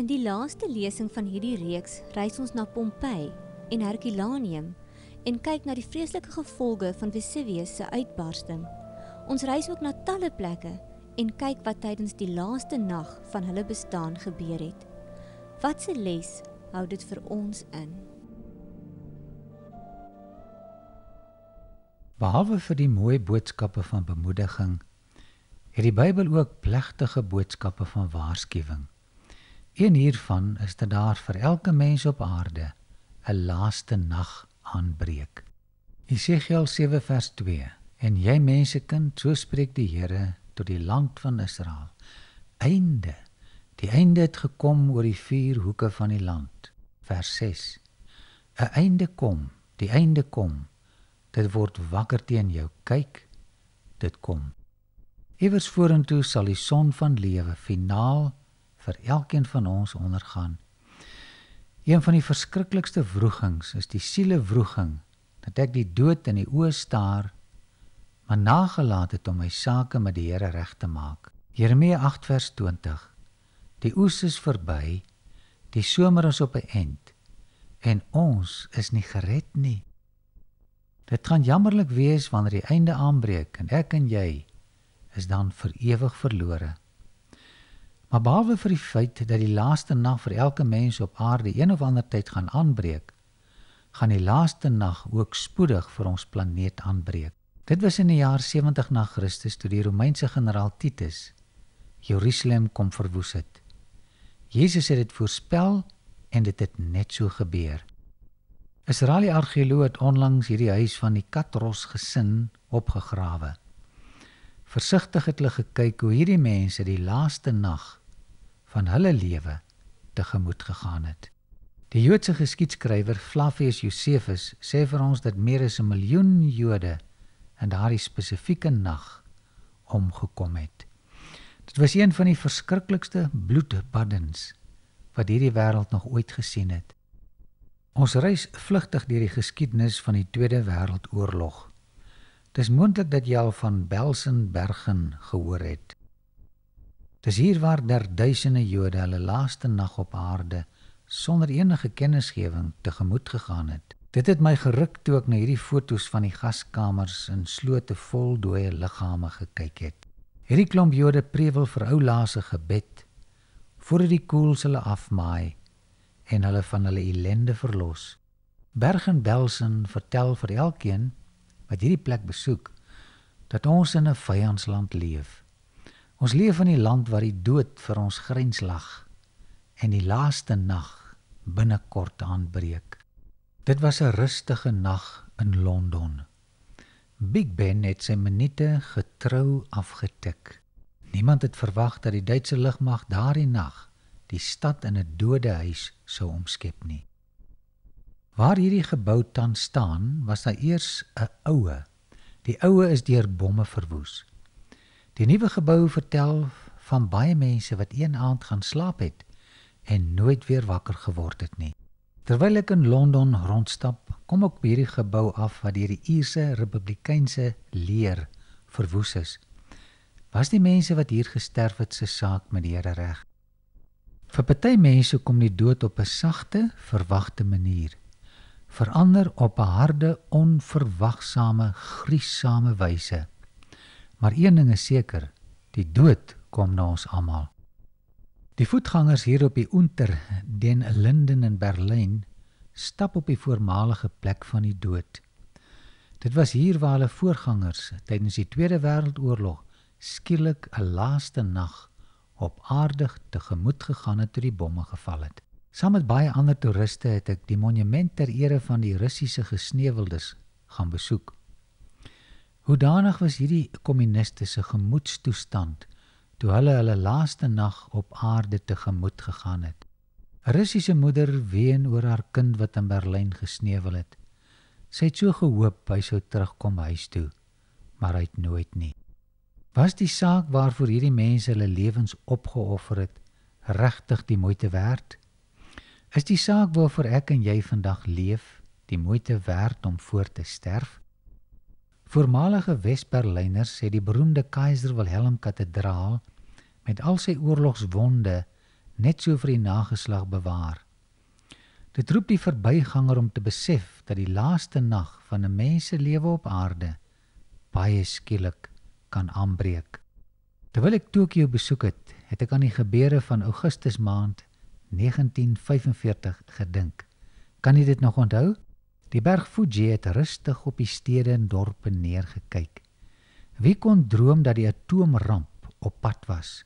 In die laaste lesing van hierdie reeks reis ons na Pompeii en Herculaneum en kyk na die vreeslike gevolge van Vesuvius se uitbarsting. Ons reis ook na talle plekke en kyk wat tydens die laaste nag van hulle bestaan gebeur het. Wat 'n les hou dit vir ons in? Behalwe vir die mooi boodskappe van bemoediging, het die Bybel ook plegtige boodskappe van waarskuwing. Een hiervan is dat daar vir elke mens op aarde 'n laaste nag aanbreek. Jesegiel 7 vers 2. En jy mensekind, so spreek die Here tot die land van Israel. Einde. Die einde het gekom oor die vier hoeke van die land. Vers 6. 'n Einde kom, die einde kom. Dit word wakker teen jou. Kyk, dit kom. Iewers vorentoe sal die son van lewe finaal vir elkeen van ons ondergaan. Een van die verskriklikste vroegings is die sielevroeging, dat ek die dood in die oë staar, maar nagelaat het om my sake met die Here reg te maak. Jeremia 8 vers 20. Die oes is verby, die somer is op 'n eind en ons is nie gered nie. Dit gaan jammerlik wees wanneer die einde aanbreek en ek en jy is dan vir ewig verlore. Maar behalwe vir die feit dat die laaste nag vir elke mens op aarde een of ander tyd gaan aanbreek, gaan die laaste nag ook spoedig vir ons planeet aanbreek. Dit was in die jaar 70 na Christus toe die Romeinse generaal Titus Jerusalem kom verwoes het. Jesus het dit voorspel en dit het net so gebeur. Israeliese argeoloog het onlangs hierdie huis van die Katros gesin opgegrawe. Versigtig het hulle gekyk hoe hierdie mense die laaste nag van hulle lewe tegemoet gegaan het. Die Joodse geskiedskrywer Flavius Josephus sê vir ons dat meer as 'n miljoen Jode in daardie spesifieke nag omgekom het. Dit was een van die verskriklikste bloedbaddens wat hierdie wêreld nog ooit gesien het. Ons reis vlugtig deur die geskiedenis van die Tweede Wêreldoorlog. Dit is moontlik dat jy al van Belsenbergen gehoor het. Dis hier waar der duisende Jode hulle laaste nag op aarde sonder enige kennisgewing tegemoet gegaan het. Dit het my geruk toe ek na hierdie foto's van die gaskamers in slote vol dooie liggame gekyk het. Hierdie klomp Jode prewel vir ou laaste gebed voordat die koels hulle afmaai en hulle van hulle ellende verlos. Bergen-Belsen vertel vir elkeen wat hierdie plek besoek dat ons in 'n vyandsland leef. Ons leef in 'n land waar die dood vir ons grens lag en die laaste nag binnekort aanbreek. Dit was 'n rustige nag in Londen. Big Ben het sy minute getrou afgetik. Niemand het verwag dat die Duitse lugmag daardie nag die stad in 'n dodehuis sou omskep nie. Waar hierdie gebou tans staan, was daar eers 'n oue. Die oue is deur bomme verwoes. Die nuwe gebou vertel van baie mense wat een aand gaan slaap het en nooit weer wakker geword het nie. Terwyl ek in Londen rondstap, kom ek by hierdie gebou af wat deur die Ierse Republikeinse leer verwoes is. Was die mense wat hier gesterf het se saak met die Here reg? Vir party mense kom die dood op 'n sagte, verwagte manier. Vir ander op 'n harde, onverwagsame, griesame wyse. Maar een ding is seker, die dood kom na ons almal. Die voetgangers hier op die Unter den Linden in Berlyn stap op die voormalige plek van die dood. Dit was hier waar hulle voorgangers tydens die Tweede Wêreldoorlog skielik 'n laaste nag op aarde te gemoed gegaan het toe die bomme geval het. Saam met baie ander toeriste het ek die monument ter ere van die Russiese gesneuweldes gaan besoek. Hoe danig was hierdie kommunistiese gemoedstoestand toe hulle hulle laaste nag op aarde te gemoed gegaan het. 'n Russiese moeder ween oor haar kind wat in Berlyn gesneuwel het. Sy het so gehoop hy sou terugkom huis toe, maar hy het nooit nie. Was die saak waarvoor hierdie mense hulle lewens opgeoffer het regtig die moeite werd? Is die saak waarvoor ek en jy vandag leef, die moeite werd om voort te sterf? Voormalige Wes-Berlyners het die beroemde Kaiser Wilhelm Kathedraal met al sy oorlogswonde net so vir die nageslag bewaar. Dit roep die verbyganger om te besef dat die laaste nag van 'n mens se lewe op aarde baie skielik kan aanbreek. Terwyl ek Tokio besoek het, het ek aan die gebeure van Augustus maand 1945 gedink. Kan jy dit nog onthou? Die berg Fuji het rustig op die stede en dorpe neergekyk. Wie kon droom dat die atoomramp op pad was?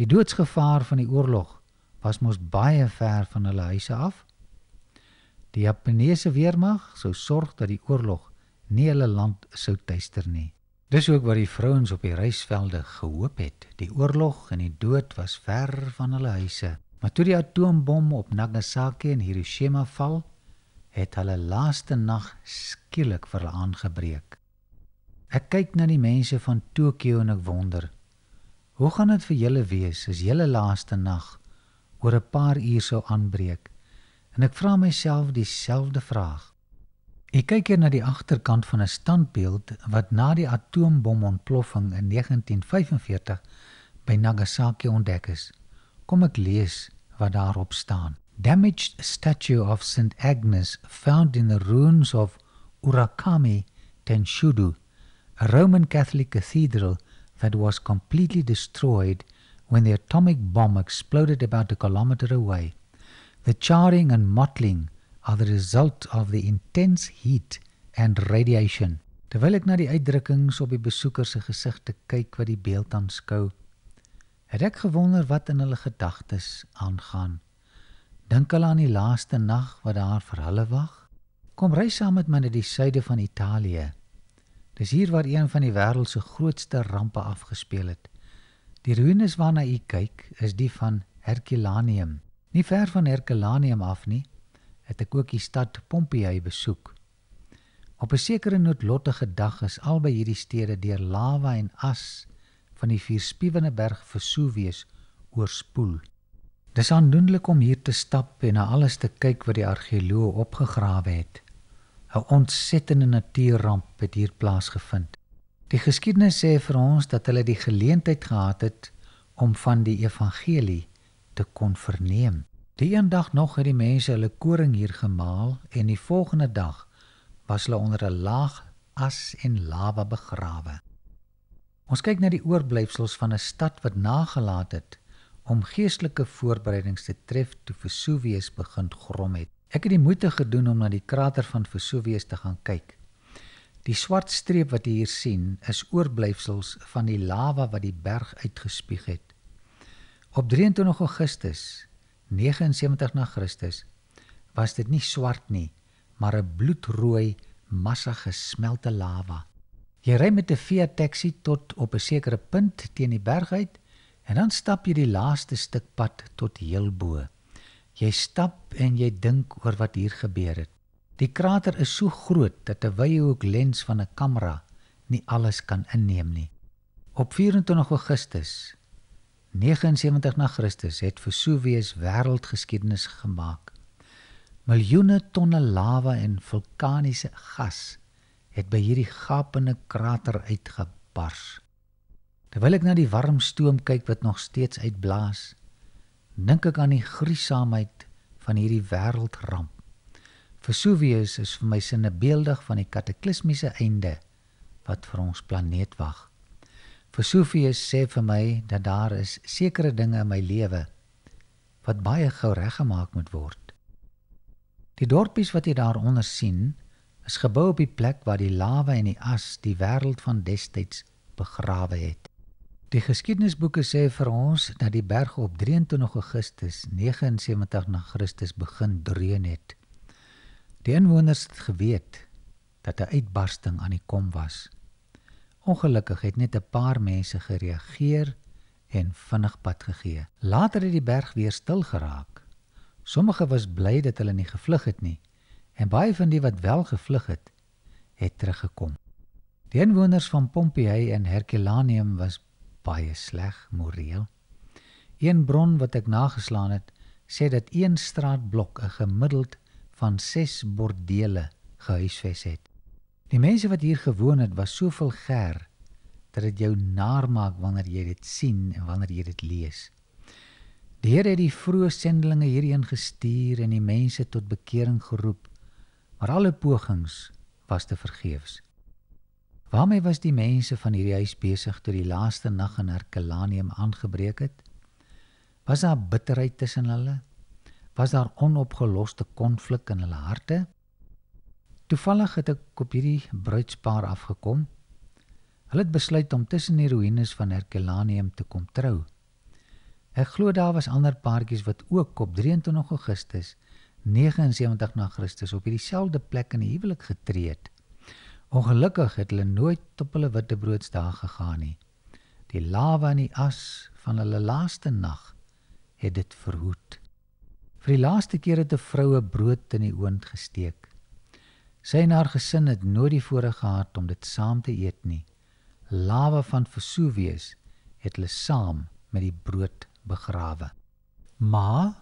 Die doodsgevaar van die oorlog was mos baie ver van hulle huise af. Die Japaneese weermag sou sorg dat die oorlog nie hulle land sou tuister nie. Dis ook wat die vrouens op die reisvelde gehoop het. Die oorlog en die dood was ver van hulle huise. Maar toe die atoombom op Nagasaki en Hiroshima val, het hulle laaste nag skielik vir hulle aangebreek. Ek kyk na die mense van Tokio en ek wonder, hoe gaan dit vir julle wees as julle laaste nag oor 'n paar uur sou aanbreek? En ek vra myself dieselfde vraag. Ek kyk hier na die agterkant van 'n standbeeld wat na die atoombomontploffing in 1945 by Nagasaki ontdek is. Kom ek lees wat daarop staan. damaged statue of St. Agnes found in the ruins of Urakami Tenshudu, a Roman Catholic cathedral that was completely destroyed when the atomic bomb exploded about a kilometer away. The charring and mottling are the result of the intense heat and radiation. Terwyl ek na die uitdrukkings op die besoeker se gesigte kyk wat die beeld aanskou, het ek gewonder wat in hulle gedagtes aangaan. Dink hulle aan die laaste nag wat daar vir hulle wag? Kom reis saam met my na die suide van Italië. Dis hier waar een van die wêreld se grootste rampe afgespeel het. Die ruïnes waarna u kyk, is die van Herculaneum. Nie ver van Herculaneum af nie, het ek ook die stad Pompeii besoek. Op 'n sekere noodlottige dag is albei hierdie stede deur lava en as van die vierspiewende berg Vesuvius oorspoel. Dis aandoenlik om hier te stap en na alles te kyk wat die argeoloë opgegrawe het. 'n Ontsettende natuurramp het hier plaasgevind. Die geskiedenis sê vir ons dat hulle die geleentheid gehad het om van die evangelie te kon verneem. Die een dag nog het die mense hulle koring hier gemaal en die volgende dag was hulle onder 'n laag as en lava begrawe. Ons kyk na die oorblyfsels van 'n stad wat nagelaat het om geestelike voorbereidings te tref toe Vesuvius begin grom het. Ek het die moeite gedoen om na die krater van Vesuvius te gaan kyk. Die swart streep wat jy hier sien, is oorblyfsels van die lava wat die berg uitgespieg het. Op 23 Augustus 79 na Christus was dit nie swart nie, maar 'n bloedrooi massa gesmelte lava. Jy ry met 'n Fiat taxi tot op 'n sekere punt teen die berg uit En dan stap jy die laaste stuk pad tot heel bo. Jy stap en jy dink oor wat hier gebeur het. Die krater is so groot dat 'n wyehoek lens van 'n kamera nie alles kan inneem nie. Op 24 Augustus 79 na Christus het Vesuvius wêreldgeskiedenis gemaak. Miljoene tonne lava en vulkaniese gas het by hierdie gapende krater uitgebars. Terwyl ek na die warm stoom kyk wat nog steeds uitblaas, dink ek aan die griesaamheid van hierdie wêreldramp. Vesuvius is vir my sinnebeeldig van die kataklismiese einde wat vir ons planeet wag. Vesuvius sê vir my dat daar is sekere dinge in my lewe wat baie gou reggemaak moet word. Die dorpies wat jy daaronder sien, is gebou op die plek waar die lawe en die as die wêreld van destyds begrawe het. Die geskiedenisboeke sê vir ons dat die berg op 23 Augustus 79 na Christus begin dreun het. Die inwoners het geweet dat 'n uitbarsting aan die kom was. Ongelukkig het net 'n paar mense gereageer en vinnig pad gegee. Later het die berg weer stil geraak. Sommige was bly dat hulle nie gevlug het nie en baie van die wat wel gevlug het, het teruggekom. Die inwoners van Pompeii en Herculaneum was baie sleg moreel. Een bron wat ek nageslaan het, sê dat een straatblok 'n gemiddeld van 6 bordele gehuisves het. Die mense wat hier gewoon het, was soveel ger dat dit jou naarmak wanneer jy dit sien en wanneer jy dit lees. Die Here het die vroeë sendelinge hierheen gestuur en die mense tot bekering geroep, maar alle pogings was te vergeefs. Waarmee was die mense van hierdie huis besig toe die laaste nag in Herculaneum aangebreek het? Was daar bitterheid tussen hulle? Was daar onopgeloste konflik in hulle harte? Toevallig het ek op hierdie bruidspaar afgekom. Hulle het besluit om tussen die ruïnes van Herculaneum te kom trou. Ek glo daar was ander paartjies wat ook op 23 Augustus 79 na Christus op hierdieselfde plek in die huwelik getree het. Ongelukkig het hulle nooit op hulle witbroodsdag gegaan nie. Die lawe in die as van hulle laaste nag het dit verhoed. Vir die laaste keer het 'n vroue brood in die oond gesteek. Sy en haar gesin het nooit die voorreg gehad om dit saam te eet nie. Lawe van Vesuvius het hulle saam met die brood begrawe. Ma,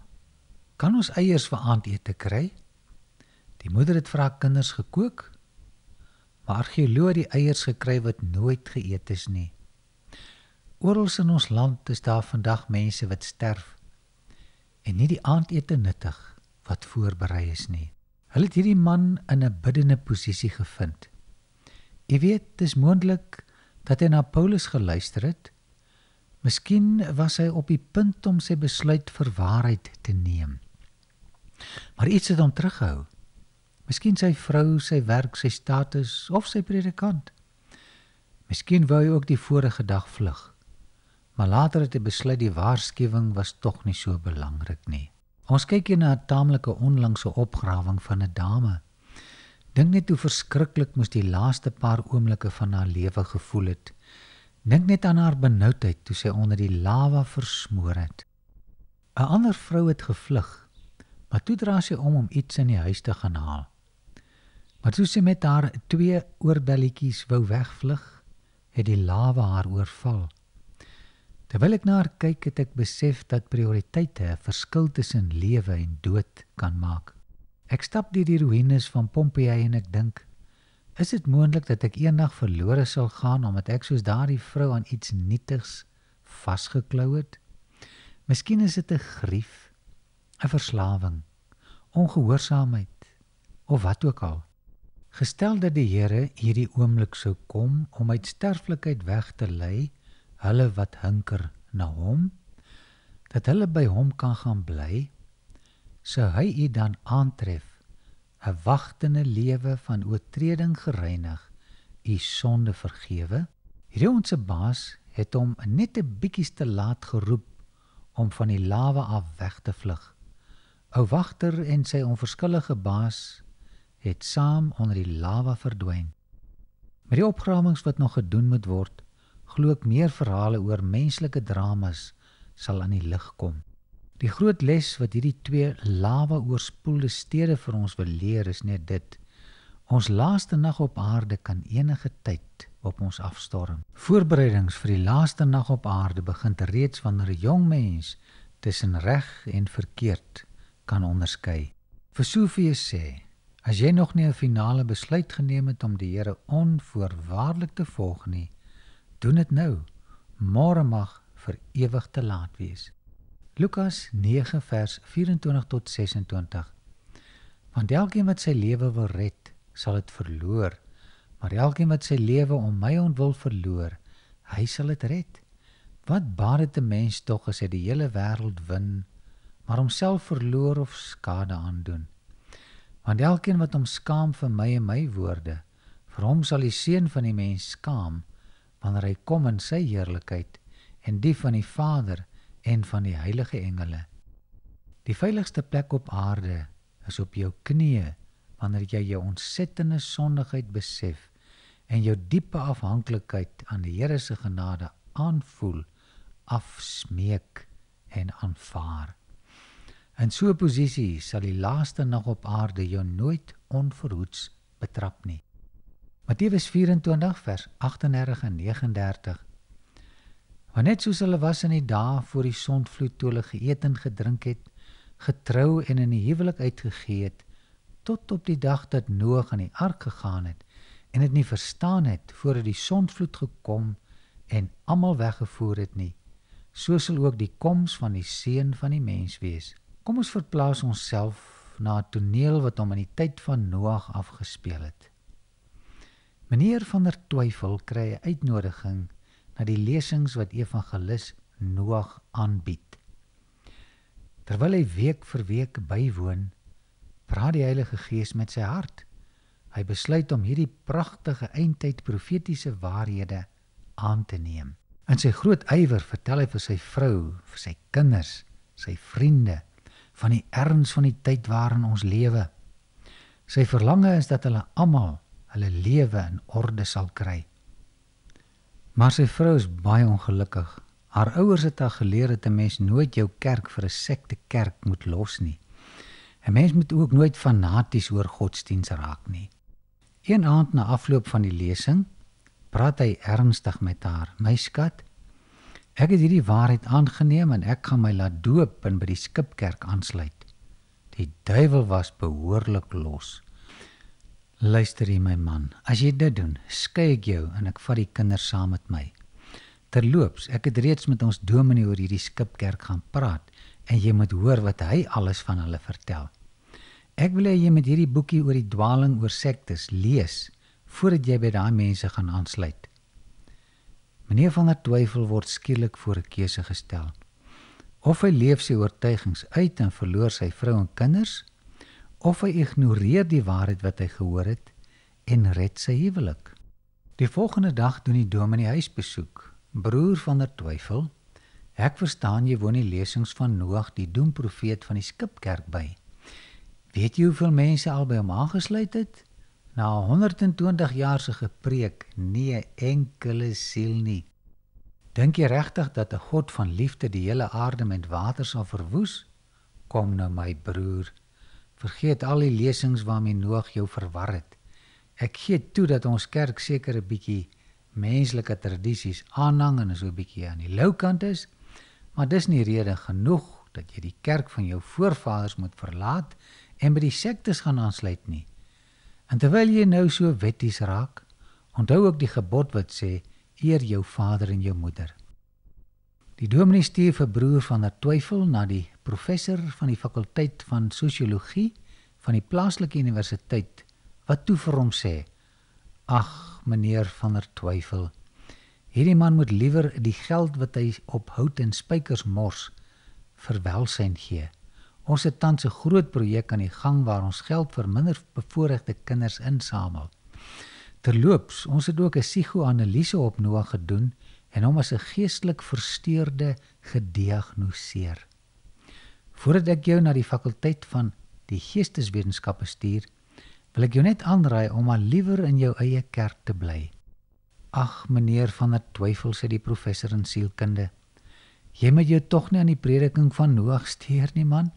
kan ons eiers vir aandete kry? Die moeder het vir haar kinders gekook waar argeoloë die eiers gekry wat nooit geëet is nie. Oral in ons land is daar vandag mense wat sterf en nie die aandete nuttig wat voorberei is nie. Hulle het hierdie man in 'n biddende posisie gevind. Jy weet, dit is moontlik dat hy na Paulus geluister het. Miskien was hy op die punt om sy besluit vir waarheid te neem. Maar iets het hom teruggehou. Miskien sy vrou, sy werk, sy status of sy predikant. Miskien wou hy ook die vorige dag vlug. Maar later het hy besluit die waarskuwing was tog nie so belangrik nie. Ons kyk hier na 'n taamlike onlangse opgrawing van 'n dame. Dink net hoe verskriklik moes die laaste paar oomblikke van haar lewe gevoel het. Dink net aan haar benoudheid toe sy onder die lava versmoor het. 'n Ander vrou het gevlug, maar toe dra sy om om iets in die huis te gaan haal. Maar toe sy met haar twee oorbelletjies wou wegvlug, het die lawe haar oorval. Terwyl ek na haar kyk, het ek besef dat prioriteite 'n verskil tussen lewe en dood kan maak. Ek stap deur die ruïnes van Pompeii en ek dink, is dit moontlik dat ek eendag verlore sal gaan omdat ek soos daardie vrou aan iets nietigs vasgeklou het? Miskien is dit 'n grief, 'n verslawing, ongehoorsaamheid of wat ook al. Gestel dat die Here hierdie oomblik sou kom om uit sterflikheid weg te lei hulle wat hunker na hom, dat hulle by hom kan gaan bly, sou hy u dan aantref, 'n wagtende lewe van oortreding gereinig, u sonde vergewe. Hierdie onsse baas het hom net 'n bietjie te laat geroep om van die lawe af weg te vlug. Ou wagter en sy onverskillige baas het saam onder die lava verdwyn. Met die opgrawings wat nog gedoen moet word, glo ek meer verhale oor menslike dramas sal aan die lig kom. Die groot les wat hierdie twee lava oorspoelde stede vir ons wil leer is net dit: ons laaste nag op aarde kan enige tyd op ons afstorm. Voorbereidings vir die laaste nag op aarde begin reeds wanneer 'n jong mens tussen reg en verkeerd kan onderskei. Vir Sofie sê As jy nog nie 'n finale besluit geneem het om die Here onvoorwaardelik te volg nie, doen dit nou. Môre mag vir ewig te laat wees. Lukas 9 vers 24 tot 26. Want elkeen wat sy lewe wil red, sal dit verloor, maar elkeen wat sy lewe om my ontwil verloor, hy sal dit red. Wat baat dit 'n mens tog as hy die hele wêreld wen, maar homself verloor of skade aandoen? Want elkeen wat hom skaam vir my en my woorde, vir hom sal die seun van die mens skaam wanneer hy kom in sy heerlikheid en die van die Vader en van die heilige engele. Die veiligste plek op aarde is op jou knieë wanneer jy jou ontsettende sondigheid besef en jou diepe afhanklikheid aan die Here se genade aanvoel, afsmeek en aanvaar. In so 'n posisie sal die laaste nag op aarde jou nooit onverhoeds betrap nie. Matteus 24 vers 38 en 39. Want net soos hulle was in die dae voor die sondvloed toe hulle geëet en gedrink het, getrou en in die huwelik uitgegee het tot op die dag dat Noag aan die ark gegaan het en dit nie verstaan het voordat die sondvloed gekom en almal weggevoer het nie, so sal ook die koms van die seun van die mens wees. Kom ons verplaas onsself na 'n toneel wat hom in die tyd van Noag afgespeel het. Meneer van der Twyfel kry 'n uitnodiging na die lesings wat evangelis Noag aanbied. Terwyl hy week vir week bywoon, praat die Heilige Gees met sy hart. Hy besluit om hierdie pragtige eindtyd profetiese waarhede aan te neem. In sy groot ywer vertel hy vir sy vrou, vir sy kinders, sy vriende van die erns van die tyd waarin ons lewe. Sy verlange is dat hulle almal hulle lewe in orde sal kry. Maar sy vrou is baie ongelukkig. Haar ouers het haar geleer dat 'n mens nooit jou kerk vir 'n sekte kerk moet los nie. 'n Mens moet ook nooit fanaties oor godsdiens raak nie. Een aand na afloop van die lesing, praat hy ernstig met haar. "My skat, Ek het hierdie waarheid aangeneem en ek gaan my laat doop en by die skipkerk aansluit. Die duiwel was behoorlik los. Luister hier my man, as jy dit doen, skei ek jou en ek vat die kinders saam met my. Terloops, ek het reeds met ons dominee oor hierdie skipkerk gaan praat en jy moet hoor wat hy alles van hulle vertel. Ek wil hê jy moet hierdie boekie oor die dwaaling oor sektes lees voordat jy by daai mense gaan aansluit. Meneer van der Twyfel word skielik voor 'n keuse gestel. Of hy leef sy oortuigings uit en verloor sy vrou en kinders, of hy ignoreer die waarheid wat hy gehoor het en red sy huwelik. Die volgende dag doen die dominee huisbesoek. Broer van der Twyfel, ek verstaan jy woon die lesings van Noag, die doemprofeet van die Skipkerk by. Weet jy hoeveel mense al by hom aangesluit het? Na 120 jaar se gepreek, nie 'n enkele siel nie. Dink jy regtig dat 'n God van liefde die hele aarde met water sal verwoes? Kom nou my broer, vergeet al die lesings waarmee Noag jou verwar het. Ek gee toe dat ons kerk seker 'n bietjie menslike tradisies aanhang en so 'n bietjie aan die lou kant is, maar dis nie rede genoeg dat jy die kerk van jou voorvaders moet verlaat en by die sektes gaan aansluit nie. En terwyl jy nou so wetties raak, onthou ook die gebod wat sê: eer jou vader en jou moeder. Die dominee stuur vir broer van der Twyfel na die professor van die fakulteit van sosiologie van die plaaslike universiteit wat toe vir hom sê: "Ag, meneer van der Twyfel, hierdie man moet liewer die geld wat hy op hout en spykers mors vir welsyn gee." Ons het tans 'n groot projek aan die gang waar ons geld vir minderbevoorregte kinders insamel. Terloops, ons het ook 'n psigoanalise op Noah gedoen en hom as 'n geestelik versteurde gediagnoseer. Voordat ek jou na die fakulteit van die geesteswetenskappe stuur, wil ek jou net aanraai om maar liewer in jou eie kerk te bly. Ag meneer van der Twyfel sê die professor in sielkunde. Jy moet jou tog nie aan die prediking van Noag steur nie man.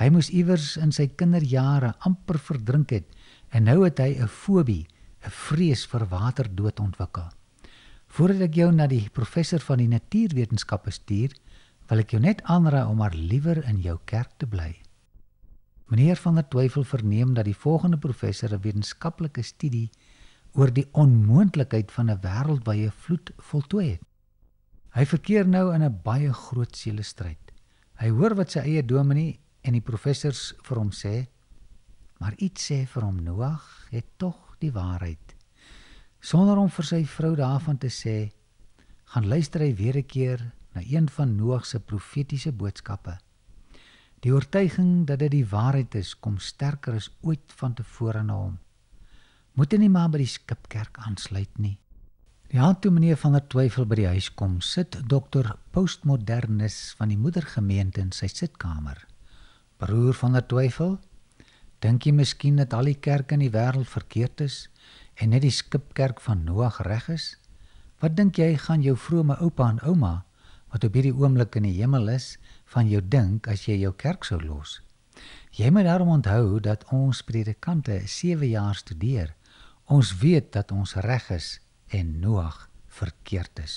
Hy moes iewers in sy kinderjare amper verdrink het en nou het hy 'n fobie, 'n vrees vir waterdood ontwikkel. Voordat ek jou na die professor van die natuurwetenskappe stuur, wil ek jou net aanraai om maar liewer in jou kerk te bly. Meneer van der Twyfel verneem dat die volgende professor 'n wetenskaplike studie oor die onmoontlikheid van 'n wêreldwye vloed voltooi het. Hy verkeer nou in 'n baie groot seelestryd. Hy hoor wat sy eie dominee, En die professors vir hom sê: "Maar iets sê vir hom Noag het tog die waarheid." Sonder om vir sy vrou daarvan te sê, gaan luister hy weer 'n keer na een van Noag se profetiese boodskappe. Die oortuiging dat dit die waarheid is, kom sterker as ooit vantevore na hom. Moet hy nie maar by die skipkerk aansluit nie. Ja, toe meneer van der Twyfel by die huis kom, sit dokter Postmodernus van die moedergemeente in sy sitkamer broer van der twyfel dink jy miskien dat al die kerke in die wêreld verkeerd is en net die skipkerk van Noag reg is wat dink jy gaan jou vrome oupa en ouma wat op hierdie oomblik in die hemel is van jou dink as jy jou kerk sou los jy moet daarom onthou dat ons predikante 7 jaar studeer ons weet dat ons reg is en Noag verkeerd is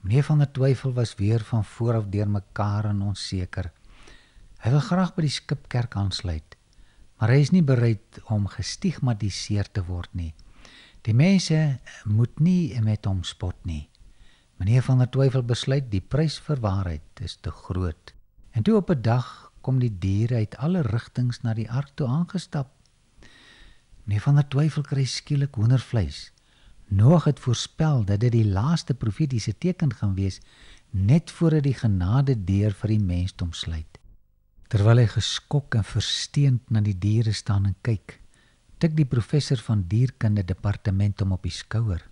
meneer van der twyfel was weer van voor af deurmekaar en onseker Hy wil graag by die Skipkerk aansluit, maar hy is nie bereid om gestigmatiseer te word nie. Die mense moet nie met hom spot nie. Meneer van der Twyfel besluit die prys vir waarheid is te groot. En toe op 'n dag kom die diere uit alle rigtings na die ark toe aangestap. Meneer van der Twyfel kry skielik hoendervleis. Noag het voorspel dat dit die laaste profetiese teken gaan wees net voordat die genade deur vir die mens omsluit. Terwyl hy geskok en versteend na die diere staan en kyk, tik die professor van dierkunde departement hom op die skouer.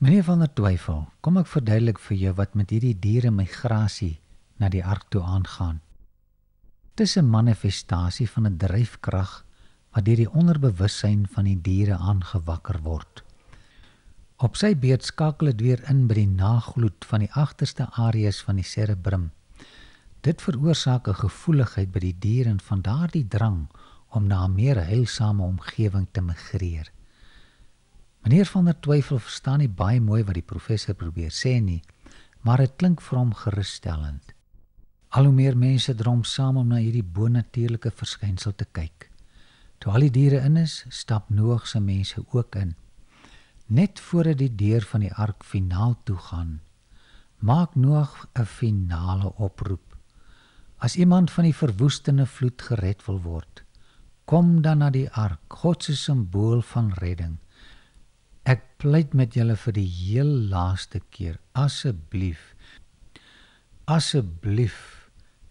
Meneer van der Twyfel, kom ek verduidelik vir jou wat met hierdie diere migrasie na die ark toe aangaan. Dis 'n manifestasie van 'n dryfkrag wat deur die onderbewussyn van die diere aangewakker word. Op sy beurt skakel dit weer in by die nagloed van die agterste areas van die cerebrum Dit veroorsaak 'n gevoeligheid by die dier en van daardie drang om na 'n meer heilsame omgewing te migreer. Meneer van der Twyfel verstaan nie baie mooi wat die professor probeer sê nie, maar dit klink vir hom geruststellend. Al hoe meer mense drom saam om na hierdie bonatuurlike verskynsel te kyk. Toe al die diere in is, stap Noag se mense ook in. Net voordat die deur van die ark finaal toegaan, maak Noag 'n finale oproep. As iemand van die verwoestende vloed gered wil word, kom dan na die ark, God se simbool van redding. Ek pleit met julle vir die heel laaste keer, asseblief. Asseblief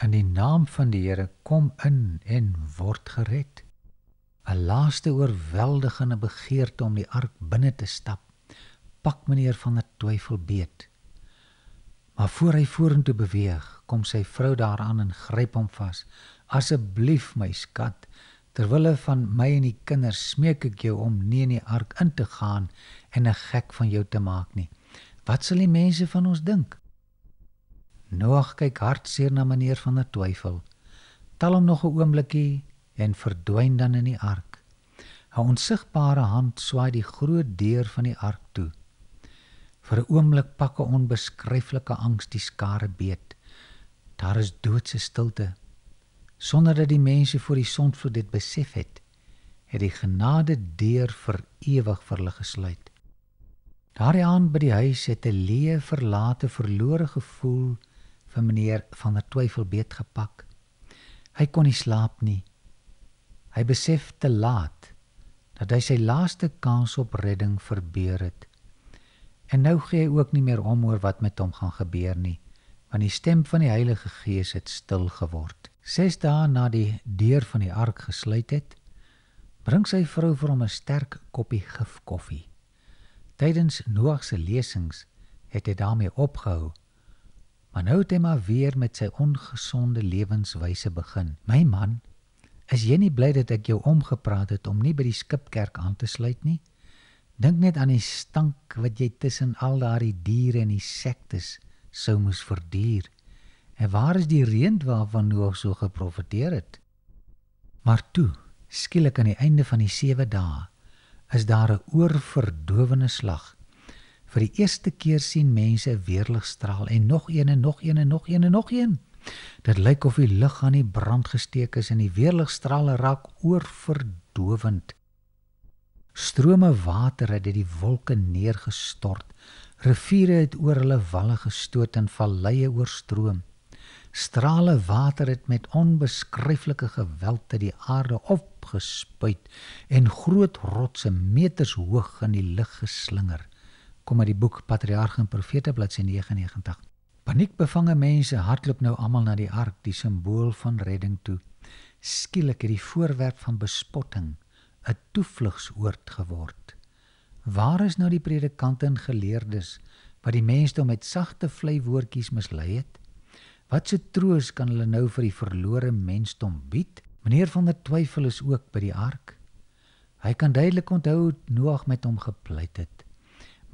in die naam van die Here kom in en word gered. 'n Laaste oorweldigende begeerte om die ark binne te stap. Pak meneer van 'n twyfel beet. Maar voor hy vorentoe beweeg, kom sy vrou daaraan en gryp hom vas. Asseblief my skat, ter wille van my en die kinders smeek ek jou om nie in die ark in te gaan en 'n gek van jou te maak nie. Wat sal die mense van ons dink? Noag kyk hartseer na meneer van der Twyfel. Tel hom nog 'n oombliekie en verdwyn dan in die ark. 'n Onsigbare hand swaai die groot deur van die ark toe. Vir 'n oomblik pak 'n onbeskryflike angs die skare beet. Daar is doodse stilte. Sonder dat die mense voor die sonvloed dit besef het, het die genade deur vir ewig vir hulle gesluit. Daardie aan by die huis het 'n leë, verlate, verlore gevoel vir meneer van der Twyfel beet gepak. Hy kon nie slaap nie. Hy besef te laat dat hy sy laaste kans op redding verbeur het. En nou gee hy ook nie meer om oor wat met hom gaan gebeur nie want die stem van die Heilige Gees het stil geword. 6 dae na die deur van die ark gesluit het, bring sy vrou vir hom 'n sterk koppie gifkoffie. Tydens Noag se lesings het hy daarmee opgehou. Maar nou het hy maar weer met sy ongesonde lewenswyse begin. My man, is jy nie bly dat ek jou omgepraat het om nie by die skipkerk aan te sluit nie? Dink net aan die stank wat jy tussen al daardie diere en insekte die sou moes verduur. En waar is die reën waarvan Noag so geprofeteer het? Maar toe, skielik aan die einde van die 7 dae, is daar 'n oorverdowende slag. Vir die eerste keer sien mense weerlig straal en nog een en nog een en nog een en nog een. Dit lyk of die lig aan die brand gesteek is en die weerlig straal raak oorverdowend. Strome water het uit die wolke neergestort Riviere het oor hulle walle gestoot en valleie oorstroom. Strale water het met onbeskryflike geweld uit die aarde opgespuit en groot rotse meters hoog in die lug geslinger. Kom uit die boek Patriarge en Profete bladsy 99. Paniekbevange mense hardloop nou almal na die ark, die simbool van redding toe. Skielik het die voorwerp van bespotting 'n toevlugsoord geword. Waar is nou die predikante en geleerdes wat die mense met sagte vlei woordjies mislei het? Wat se troos kan hulle nou vir die verlore mensdom bied? Meneer van der Twyfel is ook by die ark. Hy kan duidelik onthou Noag met hom gepleit het.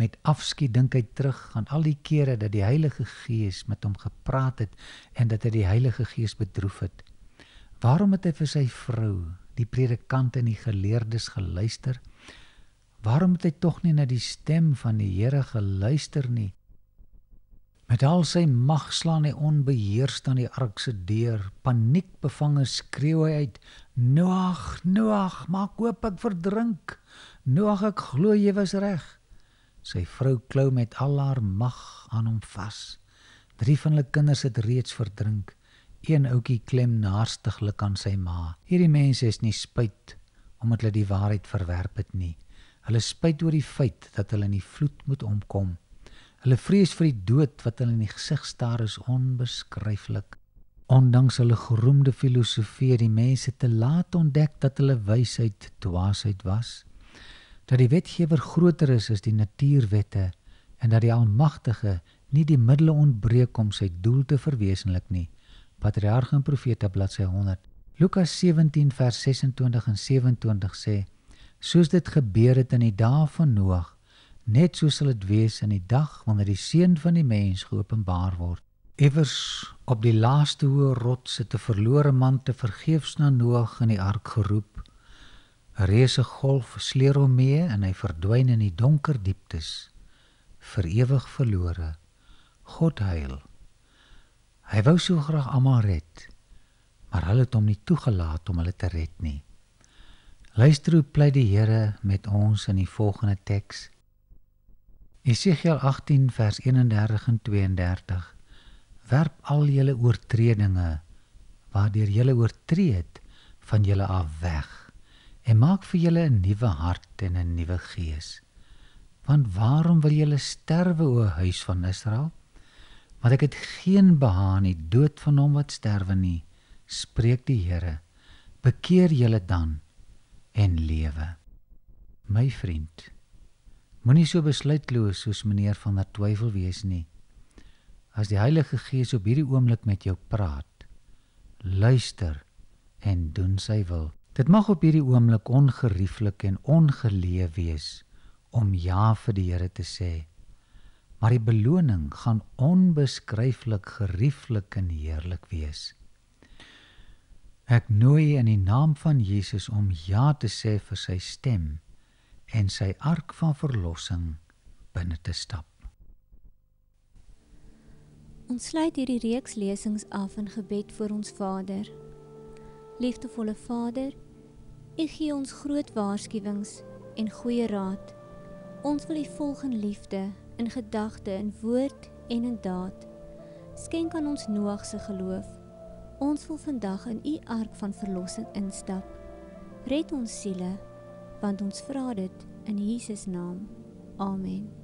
Met afskeid dink hy terug aan al die kere dat die Heilige Gees met hom gepraat het en dat hy die Heilige Gees bedroef het. Waarom het hy vir sy vrou, die predikante en die geleerdes geluister? Waarom het hy tog nie na die stem van die Here geluister nie? Met al sy mag slaan hy onbeheersd aan die ark se deur. Paniekbevange skreeu hy uit: "Noag, Noag, maak oop, ek verdrink. Noag, ek glo jy was reg." Sy vrou klou met al haar mag aan hom vas. Drie van hulle kinders het reeds verdrink. Een ouetjie klem naastiglik aan sy ma. Hierdie mense is nie spyt omdat hulle die waarheid verwerp het nie. Hulle spyt oor die feit dat hulle in die vloed moet omkom. Hulle vrees vir die dood wat hulle in die gesig staar is onbeskryflik. Ondanks hulle geroemde filosofie die mense te laat ontdek dat hulle wysheid dwaasheid was, dat die wetgewer groter is as die natuurwette en dat die almagtige nie die middele ontbreek om sy doel te verwesenlik nie. Patriarge en Profete bladsy 100. Lukas 17 vers 26 en 27 sê soos dit gebeur het in die dae van Noag, net so sal dit wees in die dag wanneer die seun van die mens geopenbaar word. Ewers op die laaste hoë rots sit 'n verlore man te vergeefs na Noag in die ark geroep. 'n Reëse golf sleer hom mee en hy verdwyn in die donker dieptes, vir ewig verlore. God heil. Hy wou so graag almal red, maar hulle het hom nie toegelaat om hulle te red nie. Luister hoe pleit die Here met ons in die volgende teks. Jesegiel 18 vers 31 en 32. Werp al julle oortredinge waardeur julle oortree het van julle af weg en maak vir julle 'n nuwe hart en 'n nuwe gees. Want waarom wil julle sterwe o huis van Israel? Want ek het geen behag in die dood van hom wat sterwe nie, spreek die Here. Bekeer julle dan en lewe. My vriend, moenie so besluitloos soos meneer van der Twyfel wees nie. As die Heilige Gees op hierdie oomblik met jou praat, luister en doen sy wil. Dit mag op hierdie oomblik ongerieflik en ongeleef wees om ja vir die Here te sê. Maar die beloning gaan onbeskryflik gerieflik en heerlik wees. Ek nooi in die naam van Jesus om ja te sê vir sy stem en sy ark van verlossing binne te stap. Ons sluit hierdie reeks lesings af in gebed vir ons Vader. Liefdevolle Vader, U gee ons groot waarskuwings en goeie raad. Ons wil U volg in liefde, in gedagte, in woord en in daad. Skenk aan ons noagse geloof Ons wil vandag in u ark van verlossing instap. Red ons siele, want ons vra dit in Jesus naam. Amen.